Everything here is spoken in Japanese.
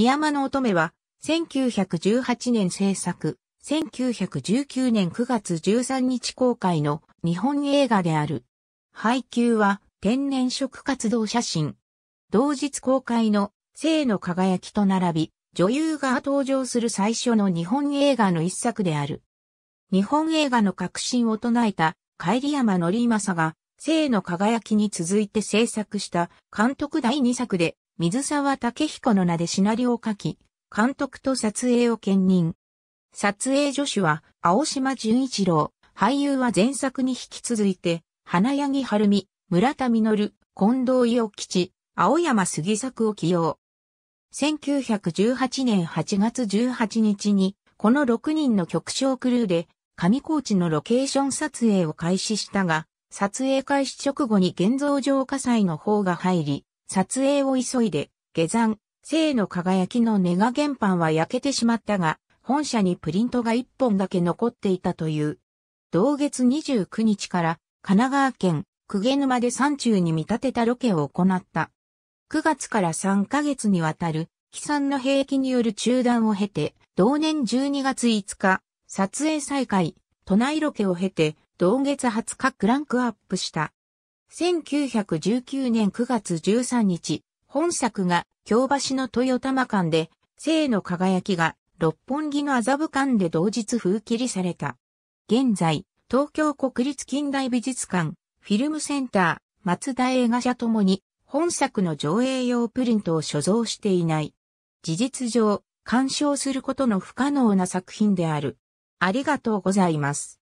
宮山の乙女は、1918年制作、1919年9月13日公開の日本映画である。配給は天然色活動写真。同日公開の生の輝きと並び、女優が登場する最初の日本映画の一作である。日本映画の革新を唱えた、帰山則さが、生の輝きに続いて制作した監督第2作で、水沢武彦の名でシナリオを書き、監督と撮影を兼任。撮影助手は青島純一郎、俳優は前作に引き続いて、花柳晴美、村田実、近藤伊吉、青山杉作を起用。1918年8月18日に、この6人の局長クルーで、上高地のロケーション撮影を開始したが、撮影開始直後に現像上火災の方が入り、撮影を急いで、下山、生の輝きのネガ原版は焼けてしまったが、本社にプリントが一本だけ残っていたという。同月29日から神奈川県久毛沼で山中に見立てたロケを行った。9月から3ヶ月にわたる悲惨の兵役による中断を経て、同年12月5日、撮影再開、都内ロケを経て、同月20日クランクアップした。1919年9月13日、本作が京橋の豊玉館で、生の輝きが六本木の麻布館で同日封切りされた。現在、東京国立近代美術館、フィルムセンター、松田映画社ともに、本作の上映用プリントを所蔵していない。事実上、鑑賞することの不可能な作品である。ありがとうございます。